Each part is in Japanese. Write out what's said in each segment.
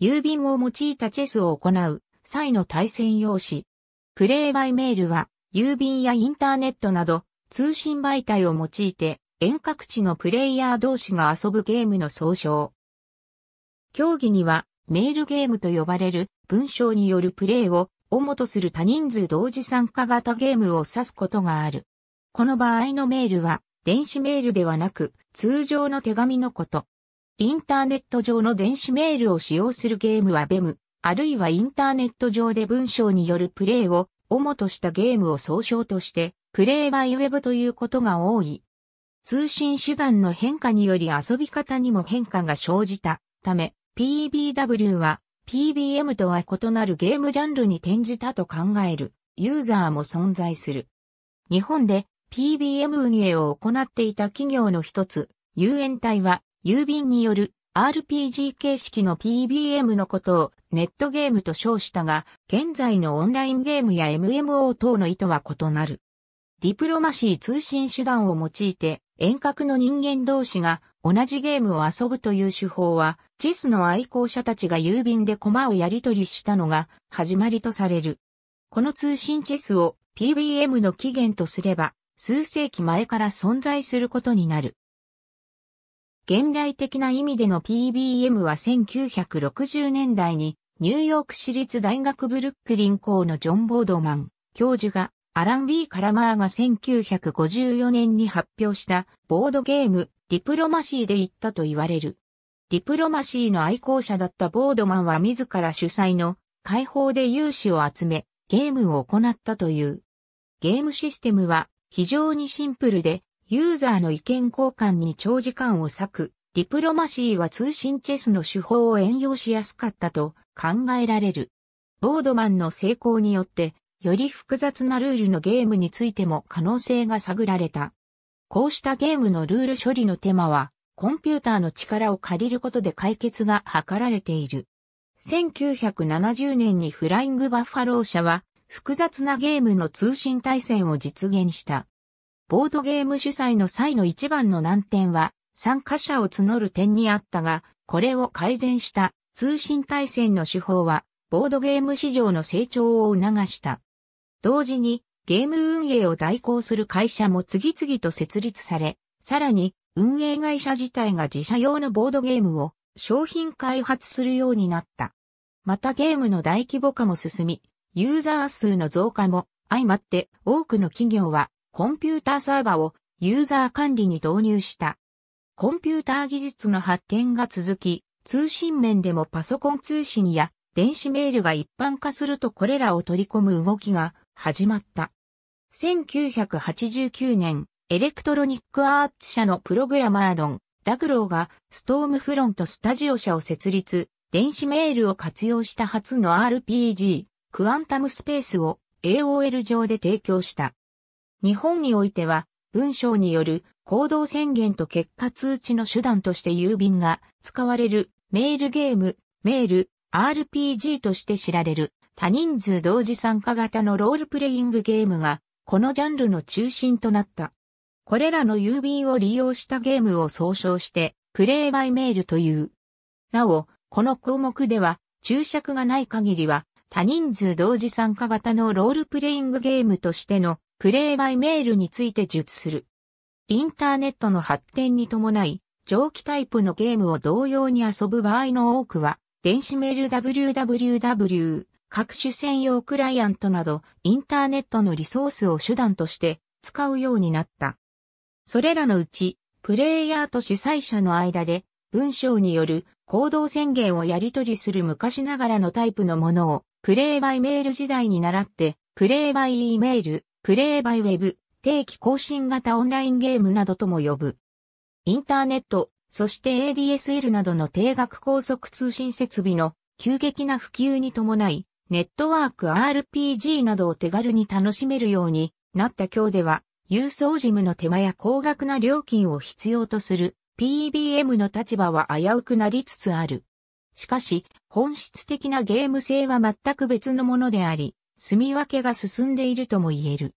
郵便を用いたチェスを行う際の対戦用紙。プレイバイメールは、郵便やインターネットなど、通信媒体を用いて、遠隔地のプレイヤー同士が遊ぶゲームの総称。競技には、メールゲームと呼ばれる文章によるプレイを主とする多人数同時参加型ゲームを指すことがある。この場合のメールは、電子メールではなく、通常の手紙のこと。インターネット上の電子メールを使用するゲームはベム、あるいはインターネット上で文章によるプレイを主としたゲームを総称として、プレイバイウェブということが多い。通信手段の変化により遊び方にも変化が生じたため、PBW は PBM とは異なるゲームジャンルに転じたと考えるユーザーも存在する。日本で PBM 運営を行っていた企業の一つ、遊園隊は郵便による RPG 形式の PBM のことをネットゲームと称したが、現在のオンラインゲームや MMO 等の意図は異なる。ディプロマシー通信手段を用いて遠隔の人間同士が同じゲームを遊ぶという手法は、チェスの愛好者たちが郵便で駒をやり取りしたのが始まりとされる。この通信チェスを PBM の起源とすれば、数世紀前から存在することになる。現代的な意味での PBM は1960年代にニューヨーク市立大学ブルックリン校のジョン・ボードマン教授がアラン・ B・ カラマーが1954年に発表したボードゲームディプロマシーで言ったと言われる。ディプロマシーの愛好者だったボードマンは自ら主催の解放で融資を集めゲームを行ったという。ゲームシステムは非常にシンプルでユーザーの意見交換に長時間を割く、ディプロマシーは通信チェスの手法を援用しやすかったと考えられる。ボードマンの成功によって、より複雑なルールのゲームについても可能性が探られた。こうしたゲームのルール処理の手間は、コンピューターの力を借りることで解決が図られている。1970年にフライングバッファロー社は、複雑なゲームの通信対戦を実現した。ボードゲーム主催の際の一番の難点は、参加者を募る点にあったが、これを改善した通信対戦の手法は、ボードゲーム市場の成長を促した。同時に、ゲーム運営を代行する会社も次々と設立され、さらに、運営会社自体が自社用のボードゲームを商品開発するようになった。またゲームの大規模化も進み、ユーザー数の増加も相まって多くの企業はコンピューターサーバをユーザー管理に導入した。コンピューター技術の発展が続き、通信面でもパソコン通信や電子メールが一般化するとこれらを取り込む動きが始まった。1989年、エレクトロニックアーツ社のプログラマードン、ダグローがストームフロントスタジオ社を設立、電子メールを活用した初の RPG、クアンタムスペースを AOL 上で提供した。日本においては、文章による行動宣言と結果通知の手段として郵便が使われるメールゲーム、メール、RPG として知られる多人数同時参加型のロールプレイングゲームがこのジャンルの中心となった。これらの郵便を利用したゲームを総称してプレイバイメールという。なお、この項目では注釈がない限りは多人数同時参加型のロールプレイングゲームとしてのプレイバイメールについて述する。インターネットの発展に伴い、蒸気タイプのゲームを同様に遊ぶ場合の多くは、電子メール www、各種専用クライアントなど、インターネットのリソースを手段として使うようになった。それらのうち、プレイヤーと主催者の間で、文章による行動宣言をやり取りする昔ながらのタイプのものを、プレイバイメール時代に習って、プレイバイイメール、プレイバイウェブ、定期更新型オンラインゲームなどとも呼ぶ。インターネット、そして ADSL などの定額高速通信設備の急激な普及に伴い、ネットワーク RPG などを手軽に楽しめるようになった今日では、郵送事務の手間や高額な料金を必要とする PBM の立場は危うくなりつつある。しかし、本質的なゲーム性は全く別のものであり、住み分けが進んでいるとも言える。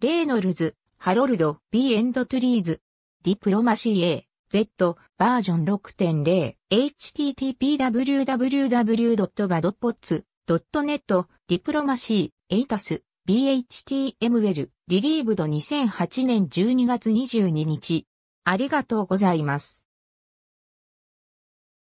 レーノルズ、ハロルド、ビー・エンド・トゥリーズ、ディプロマシー A、Z、バージョン6.0、http://www.bad.pots.net、ディプロマシー、エイタス、BHTML、リリーブド2008年12月22日。ありがとうございます。